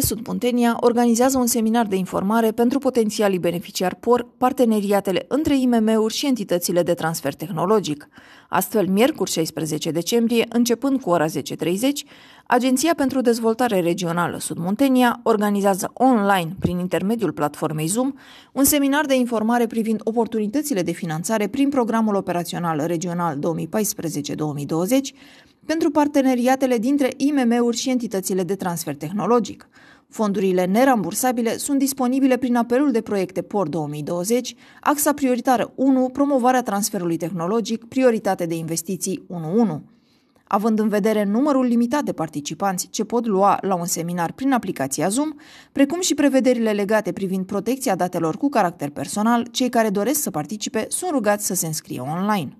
Sud Muntenia organizează un seminar de informare pentru potențialii beneficiari POR, parteneriatele între IMM-uri și entitățile de transfer tehnologic. Astfel, miercuri 16 decembrie, începând cu ora 10.30, Agenția pentru Dezvoltare Regională Sud Muntenia organizează online, prin intermediul platformei Zoom, un seminar de informare privind oportunitățile de finanțare prin Programul Operațional Regional 2014-2020, pentru parteneriatele dintre IMM-uri și entitățile de transfer tehnologic. Fondurile nerambursabile sunt disponibile prin apelul de proiecte POR 2020, axa prioritară 1, promovarea transferului tehnologic, prioritate de investiții 11. Având în vedere numărul limitat de participanți ce pot lua la un seminar prin aplicația Zoom, precum și prevederile legate privind protecția datelor cu caracter personal, cei care doresc să participe sunt rugați să se înscrie online.